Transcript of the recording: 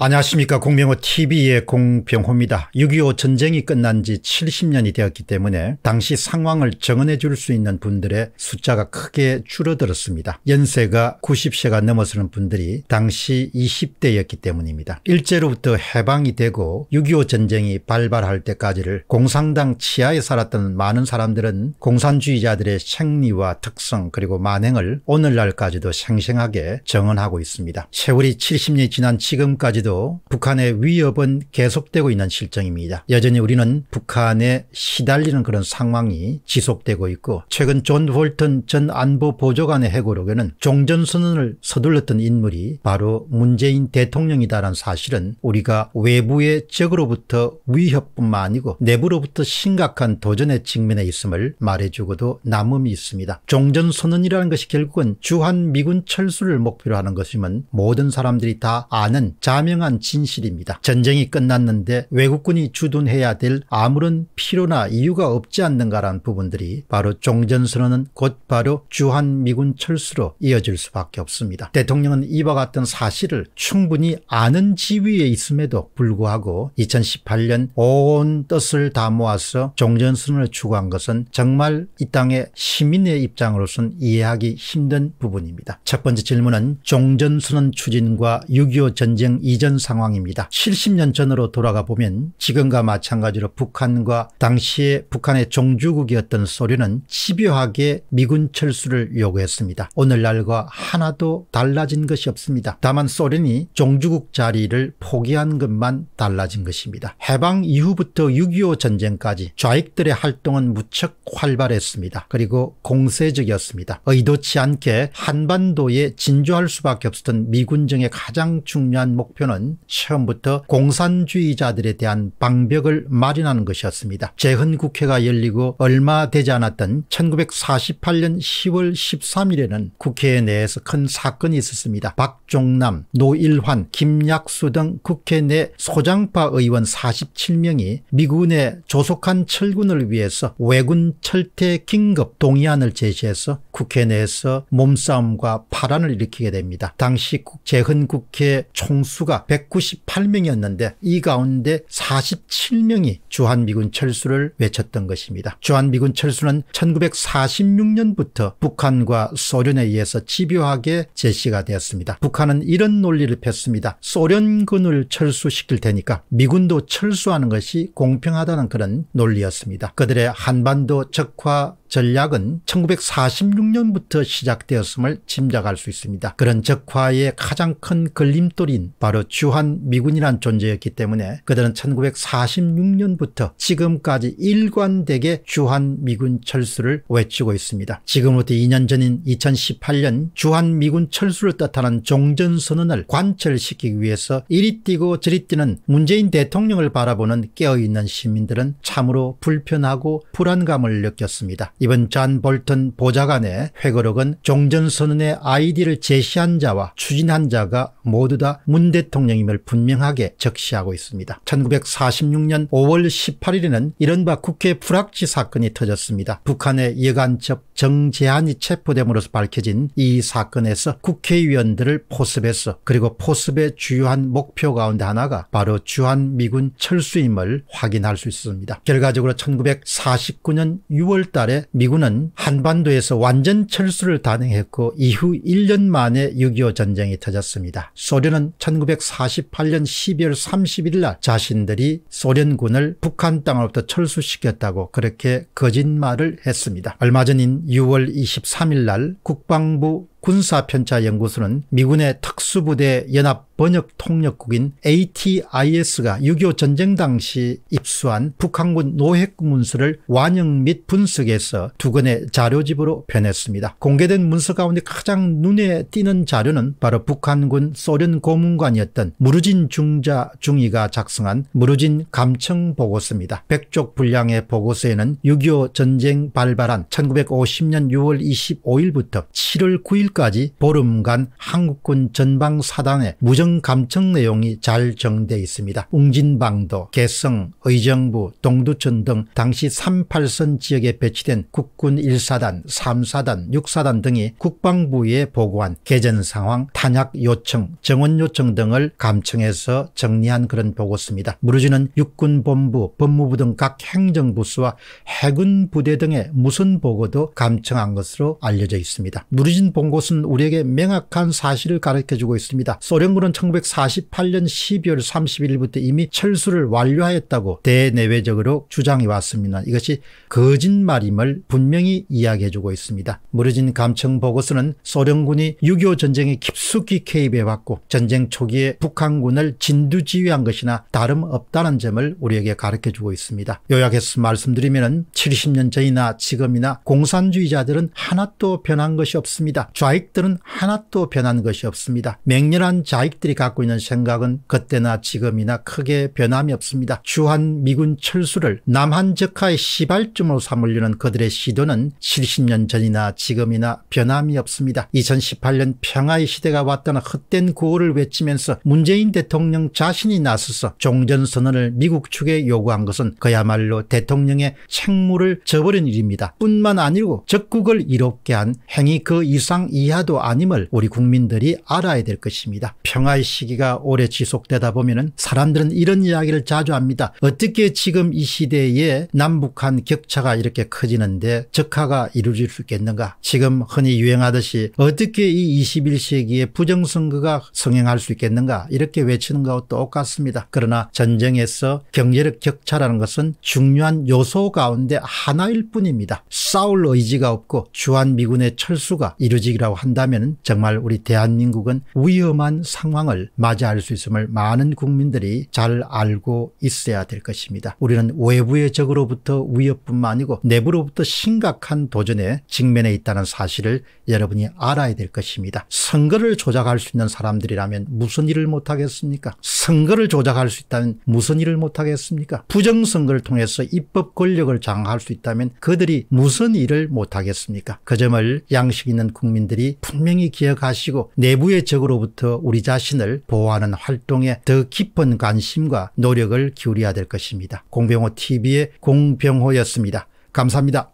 안녕하십니까 공병호 tv의 공병호입니다. 6.25 전쟁이 끝난 지 70년이 되었기 때문에 당시 상황을 정언해 줄 수 있는 분들의 숫자가 크게 줄어들었습니다. 연세가 90세가 넘어서는 분들이 당시 20대였기 때문입니다. 일제로부터 해방이 되고 6.25 전쟁이 발발할 때까지를 공산당 치하에 살았던 많은 사람들은 공산주의자들의 생리와 특성 그리고 만행을 오늘날까지도 생생하게 정언하고 있습니다. 세월이 70년이 지난 지금까지도 후에도 북한의 위협은 계속되고 있는 실정입니다. 여전히 우리는 북한에 시달리는 그런 상황이 지속되고 있고 최근 존 홀튼 전 안보 보조관의 해고록에는 종전선언을 서둘렀던 인물이 바로 문재인 대통령이다라는 사실은 우리가 외부의 적으로부터 위협뿐만 아니고 내부로부터 심각한 도전에 직면해 있음을 말해주고도 남음이 있습니다. 종전선언이라는 것이 결국은 주한미군 철수를 목표로 하는 것임은 모든 사람들이 다 아는 자명 분명한 진실입니다. 전쟁이 끝났는데 외국군이 주둔해야 될 아무런 필요나 이유가 없지 않는가란 부분들이 바로 종전선언은 곧바로 주한미군 철수로 이어질 수밖에 없습니다. 대통령은 이와 같은 사실을 충분히 아는 지위에 있음에도 불구하고 2018년 온 뜻을 다 모아서 종전선언을 추구한 것은 정말 이 땅의 시민의 입장으로선 이해하기 힘든 부분입니다. 첫 번째 질문은 종전선언 추진과 6.25 전쟁 이전 이전 상황입니다. 70년 전으로 돌아가 보면 지금과 마찬가지로 북한과 당시의 북한의 종주국이었던 소련은 집요하게 미군 철수를 요구했습니다. 오늘날과 하나도 달라진 것이 없습니다. 다만 소련이 종주국 자리를 포기한 것만 달라진 것입니다. 해방 이후부터 6.25 전쟁까지 좌익들의 활동은 무척 활발했습니다. 그리고 공세적이었습니다. 의도치 않게 한반도에 진주할 수밖에 없었던 미군 정의 가장 중요한 목표는 목적은 처음부터 공산주의자들에 대한 방벽을 마련하는 것이었습니다. 재헌국회가 열리고 얼마 되지 않았던 1948년 10월 13일에는 국회 내에서 큰 사건이 있었습니다. 박종남, 노일환, 김약수 등 국회 내 소장파 의원 47명이 미군의 조속한 철군을 위해서 외군 철퇴 긴급 동의안을 제시해서 국회 내에서 몸싸움과 파란을 일으키게 됩니다. 당시 재헌 국회 총수가 198명이었는데 이 가운데 47명이 주한미군 철수를 외쳤던 것입니다. 주한미군 철수는 1946년부터 북한과 소련에 의해서 집요하게 제시가 되었습니다. 북한은 이런 논리를 폈습니다. 소련군을 철수시킬 테니까 미군도 철수하는 것이 공평하다는 그런 논리였습니다. 그들의 한반도 적화 전략은 1946년부터 시작되었음을 짐작할 수 있습니다. 그런 적화의 가장 큰 걸림돌인 바로 주한 미군이란 존재였기 때문에 그들은 1946년부터 지금까지 일관되게 주한 미군 철수를 외치고 있습니다. 지금부터 2년 전인 2018년 주한 미군 철수를 뜻하는 종전선언을 관철시키기 위해서 이리 뛰고 저리 뛰는 문재인 대통령을 바라보는 깨어있는 시민들은 참으로 불편하고 불안감을 느꼈습니다. 이번 잔 볼턴 보좌관의 회고록은 종전선언의 아이디를 제시한 자와 추진한 자가 모두 다 문 대통령임을 분명하게 적시하고 있습니다. 1946년 5월 18일에는 이른바 국회 불확지 사건이 터졌습니다. 북한의 여간첩 정재한이 체포됨으로써 밝혀진 이 사건에서 국회의원들을 포섭해서 그리고 포섭의 주요한 목표 가운데 하나가 바로 주한미군 철수임을 확인할 수 있습니다. 결과적으로 1949년 6월 달에 미군은 한반도에서 완전 철수를 단행했고 이후 1년 만에 6.25 전쟁이 터졌습니다. 소련은 1948년 12월 31일 날 자신들이 소련군을 북한 땅으로부터 철수시켰다고 그렇게 거짓말을 했습니다. 얼마 전인 6월 23일 날 국방부 군사편차연구소는 미군의 특수부대 연합 번역통역국인 ATIS가 6.25 전쟁 당시 입수한 북한군 노획군 문서를 완영 및 분석해서 두건의 자료집으로 변했습니다. 공개된 문서 가운데 가장 눈에 띄는 자료는 바로 북한군 소련 고문관이었던 무르진 중자 중위가 작성한 무르진 감청 보고서입니다. 백쪽 분량의 보고서에는 6.25 전쟁 발발한 1950년 6월 25일부터 7월 9일 5일까지 보름간 한국군 전방사단의 무정감청 내용이 잘 정돼 있습니다. 웅진방도, 개성, 의정부, 동두천 등 당시 38선 지역에 배치된 국군 1사단, 3사단, 6사단 등이 국방부에 보고한 개전 상황, 탄약 요청, 정원 요청 등을 감청해서 정리한 그런 보고서입니다. 무르지는 육군본부, 법무부 등 각행정부수와 해군부대 등의 무선 보고도 감청한 것으로 알려져 있습니다. 무르진 본고 곳은 우리에게 명확한 사실을 가르쳐주고 있습니다. 소련군은 1948년 12월 31일부터 이미 철수를 완료하였다고 대내외적으로 주장해 왔습니다. 이것이 거짓말임을 분명히 이야기해주고 있습니다. 무르진 감청 보고서는 소련군이 6.25 전쟁에 깊숙이 개입해왔고 전쟁 초기에 북한군을 진두지휘한 것이나 다름없다는 점을 우리에게 가르쳐주고 있습니다. 요약해서 말씀드리면 70년 전이나 지금이나 공산주의자들은 하나도 변한 것이 없습니다. 좌익들은 하나도 변한 것이 없습니다. 맹렬한 좌익들이 갖고 있는 생각은 그때나 지금이나 크게 변함이 없습니다. 주한 미군 철수를 남한 적하의 시발점으로 삼으려는 그들의 시도는 70년 전이나 지금이나 변함이 없습니다. 2018년 평화의 시대가 왔다는 헛된 구호를 외치면서 문재인 대통령 자신이 나서서 종전선언을 미국 측에 요구한 것은 그야말로 대통령의 책무를 저버린 일입니다. 뿐만 아니고 적국을 이롭게 한 행위 그 이상 이하도 아님을 우리 국민들이 알아야 될 것입니다. 평화의 시기가 오래 지속되다 보면 사람들은 이런 이야기를 자주 합니다. 어떻게 지금 이 시대에 남북한 격차가 이렇게 커지는데 적화가 이루어질 수 있겠는가 지금 흔히 유행하듯이 어떻게 이 21세기에 부정선거가 성행할 수 있겠는가 이렇게 외치는 것과 똑같습니다. 그러나 전쟁에서 경제력 격차라는 것은 중요한 요소 가운데 하나일 뿐입니다. 싸울 의지가 없고 주한미군의 철수가 이루어지기라 있다고 한다면 정말 우리 대한민국은 위험한 상황을 맞이할 수 있음을 많은 국민들이 잘 알고 있어야 될 것입니다. 우리는 외부의 적으로부터 위협뿐만 아니고 내부로부터 심각한 도전에 직면해 있다는 사실을 여러분이 알아야 될 것입니다. 선거를 조작할 수 있는 사람들이라면 무슨 일을 못하겠습니까? 선거를 조작할 수 있다면 무슨 일을 못하겠습니까? 부정선거를 통해서 입법 권력을 장악할 수 있다면 그들이 무슨 일을 못하겠습니까? 그 점을 양식 있는 국민들이 여러분들이 분명히 기억하시고 내부의 적으로부터 우리 자신을 보호하는 활동에 더 깊은 관심과 노력을 기울여야 될 것입니다. 공병호 TV의 공병호였습니다. 감사합니다.